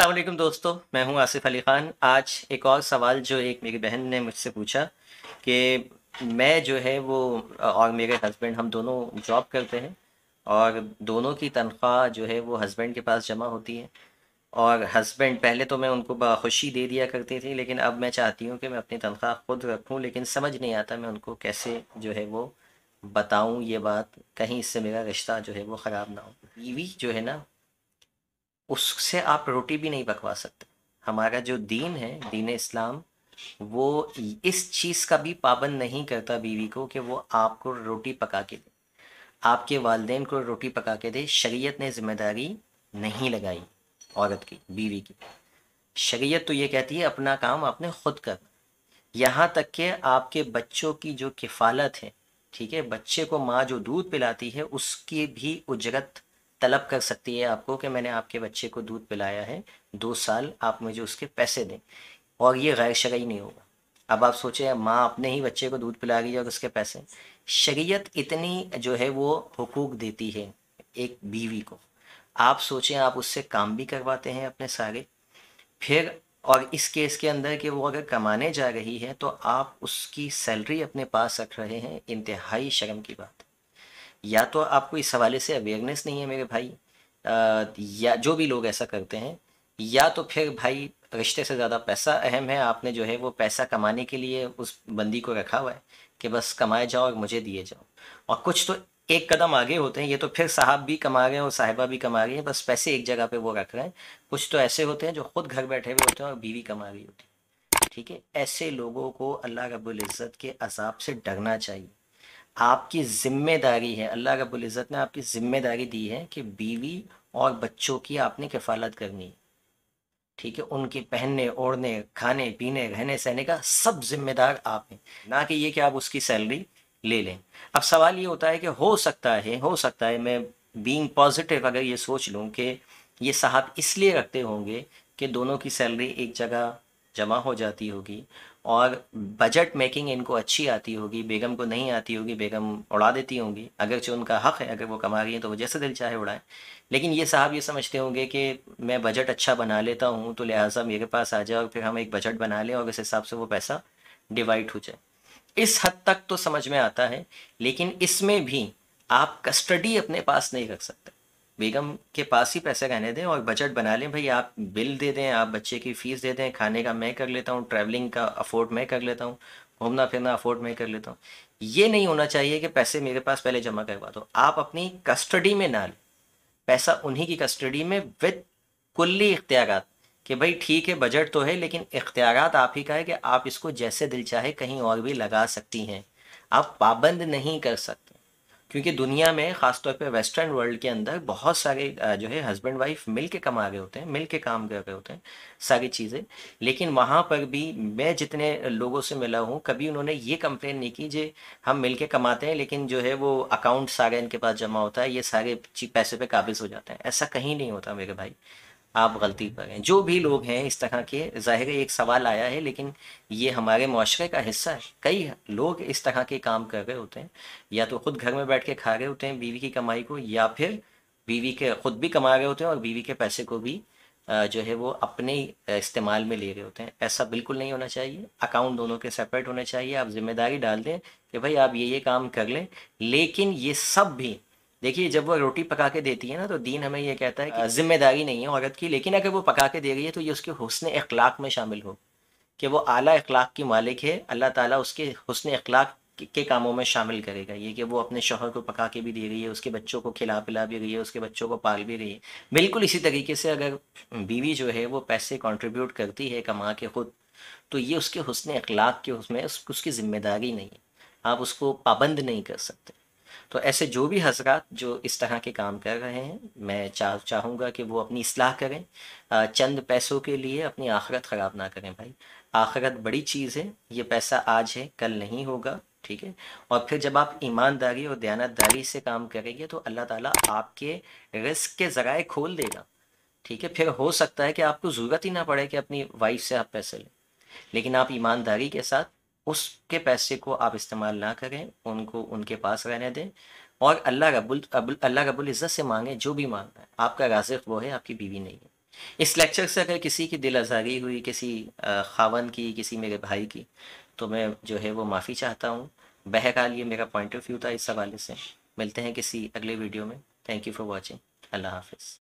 असलम दोस्तों मैं हूं आसिफ अली ख़ान आज एक और सवाल जो एक मेरी बहन ने मुझसे पूछा कि मैं जो है वो और मेरे हस्बैंड हम दोनों जॉब करते हैं और दोनों की तनख्वाह जो है वो हस्बैंड के पास जमा होती है और हस्बैंड पहले तो मैं उनको खुशी दे दिया करती थी लेकिन अब मैं चाहती हूँ कि मैं अपनी तनख्वाह खुद रखूँ लेकिन समझ नहीं आता मैं उनको कैसे जो है वो बताऊँ ये बात कहीं इससे मेरा रिश्ता जो है वो ख़राब ना हो बीवी जो है ना उससे आप रोटी भी नहीं पकवा सकते हमारा जो दीन है दीन इस्लाम वो इस चीज़ का भी पाबंद नहीं करता बीवी को कि वो आपको रोटी पका के दे आपके वालदेन को रोटी पका के दे शरीयत ने जिम्मेदारी नहीं लगाई औरत की बीवी की शरीयत तो ये कहती है अपना काम आपने खुद कर यहाँ तक के आपके बच्चों की जो किफ़ालत है ठीक है बच्चे को माँ जो दूध पिलाती है उसकी भी उजरत तलब कर सकती है आपको कि मैंने आपके बच्चे को दूध पिलाया है दो साल आप मुझे उसके पैसे दें और ये गैर शरई नहीं होगा अब आप सोचें माँ अपने ही बच्चे को दूध पिला रही है और उसके पैसे शरीयत इतनी जो है वो हकूक देती है एक बीवी को आप सोचें आप उससे काम भी करवाते हैं अपने सारे फिर और इस केस के अंदर कि वो अगर कमाने जा रही है तो आप उसकी सैलरी अपने पास रख रहे हैं इंतहाई शर्म की बात या तो आपको इस हवाले से अवेयरनेस नहीं है मेरे भाई या जो भी लोग ऐसा करते हैं या तो फिर भाई रिश्ते से ज़्यादा पैसा अहम है आपने जो है वो पैसा कमाने के लिए उस बंदी को रखा हुआ है कि बस कमाए जाओ और मुझे दिए जाओ और कुछ तो एक कदम आगे होते हैं ये तो फिर साहब भी कमा रहे हैं और साहिबा भी कमा रही हैं बस पैसे एक जगह पे वो रख रहे हैं कुछ तो ऐसे होते हैं जो खुद घर बैठे हुए होते हैं और बीवी कमा रही होती है ठीक है ऐसे लोगों को अल्लाह रबुल्ज़त के अजाब से डरना चाहिए आपकी ज़िम्मेदारी है अल्लाह रबुल्ज़त ने आपकी ज़िम्मेदारी दी है कि बीवी और बच्चों की आपने किफ़ालत करनी ठीक है उनके पहनने ओढ़ने खाने पीने रहने सहने का सब जिम्मेदार आप हैं ना कि ये कि आप उसकी सैलरी ले लें अब सवाल ये होता है कि हो सकता है हो सकता है मैं बीइंग पॉजिटिव अगर ये सोच लूँ कि ये साहब इसलिए रखते होंगे कि दोनों की सैलरी एक जगह जमा हो जाती होगी और बजट मेकिंग इनको अच्छी आती होगी बेगम को नहीं आती होगी बेगम उड़ा देती होंगी अगर जो उनका हक़ है अगर वो कमा रही हैं तो वो जैसे दिल चाहे उड़ाएं लेकिन ये साहब ये समझते होंगे कि मैं बजट अच्छा बना लेता हूँ तो लिहाजा मेरे पास आ जाए और फिर हम एक बजट बना लें और उस हिसाब से वो पैसा डिवाइड हो जाए इस हद तक तो समझ में आता है लेकिन इसमें भी आप कस्टडी अपने पास नहीं रख सकते बेगम के पास ही पैसे रहने दें और बजट बना लें भाई आप बिल दे दें आप बच्चे की फ़ीस दे दें खाने का मैं कर लेता हूँ ट्रैवलिंग का अफोर्ड मैं कर लेता हूँ घूमना फिरना अफोर्ड मैं कर लेता हूँ ये नहीं होना चाहिए कि पैसे मेरे पास पहले जमा करवा दो आप अपनी कस्टडी में ना लें पैसा उन्हीं की कस्टडी में विद कुल्ली इख्तियार कि भाई ठीक है बजट तो है लेकिन इख्तियार आप ही का है कि आप इसको जैसे दिल चाहे कहीं और भी लगा सकती हैं आप पाबंद नहीं कर सकते क्योंकि दुनिया में ख़ासतौर पे वेस्टर्न वर्ल्ड के अंदर बहुत सारे जो है हस्बैंड वाइफ मिल के कमा रहे होते हैं मिल के काम कर रहे होते हैं सारी चीज़ें लेकिन वहाँ पर भी मैं जितने लोगों से मिला हूँ कभी उन्होंने ये कंप्लेन नहीं की जो हम मिल के कमाते हैं लेकिन जो है वो अकाउंट सारे इनके पास जमा होता है ये सारे पैसे पे काबिज हो जाते हैं ऐसा कहीं नहीं होता मेरे भाई आप गलती पर हैं जो भी लोग हैं इस तरह के ज़ाहिर एक सवाल आया है लेकिन ये हमारे माशरे का हिस्सा है कई लोग इस तरह के काम कर रहे होते हैं या तो खुद घर में बैठ के खा रहे होते हैं बीवी की कमाई को या फिर बीवी के खुद भी कमा रहे होते हैं और बीवी के पैसे को भी जो है वो अपने इस्तेमाल में ले रहे होते हैं ऐसा बिल्कुल नहीं होना चाहिए अकाउंट दोनों के सेपरेट होने चाहिए आप जिम्मेदारी डाल दें कि भाई आप ये ये काम कर लें लेकिन ये सब भी देखिए जब वो रोटी पका के देती है ना तो दीन हमें ये कहता है कि जिम्मेदारी नहीं है औरत की लेकिन अगर वो पका के दे रही है तो ये उसके हुसन अखलाक में शामिल हो कि वो आला अखलाक की मालिक है अल्लाह ताला उसके हुसन अखलाक के कामों में शामिल करेगा ये कि वो अपने शोहर को पका के भी दे रही है उसके बच्चों को खिला पिला भी रही है उसके बच्चों को पाल भी रही है बिल्कुल इसी तरीके से अगर बीवी जो है वो पैसे कॉन्ट्रीब्यूट करती है कमा के खुद तो ये उसके हुसन अखलाक के उसमें उसकी जिम्मेदारी नहीं है आप उसको पाबंद नहीं कर सकते तो ऐसे जो भी हजरात जो इस तरह के काम कर रहे हैं मैं चाह चाहूँगा कि वो अपनी असलाह करें चंद पैसों के लिए अपनी आखरत ख़राब ना करें भाई आखरत बड़ी चीज़ है ये पैसा आज है कल नहीं होगा ठीक है और फिर जब आप ईमानदारी और दयानतदारी से काम करेंगे तो अल्लाह ताला आपके रिस्क के ज़राए खोल देगा ठीक है फिर हो सकता है कि आपको ज़रूरत ही ना पड़े कि अपनी वाइफ से आप पैसे लें लेकिन आप ईमानदारी के साथ उसके पैसे को आप इस्तेमाल ना करें उनको उनके पास रहने दें और अल्लाह रबुल अल्लाह रबुल इज़्ज़त से मांगें जो भी मांगना है आपका राजिक वो है आपकी बीवी नहीं है इस लेक्चर से अगर किसी की दिल आज़ारी हुई किसी खावन की किसी मेरे भाई की तो मैं जो है वो माफ़ी चाहता हूँ बहरहाल ये मेरा पॉइंट ऑफ व्यू था इस हवाले से मिलते हैं किसी अगले वीडियो में थैंक यू फॉर वॉचिंग अल्लाह हाफिज़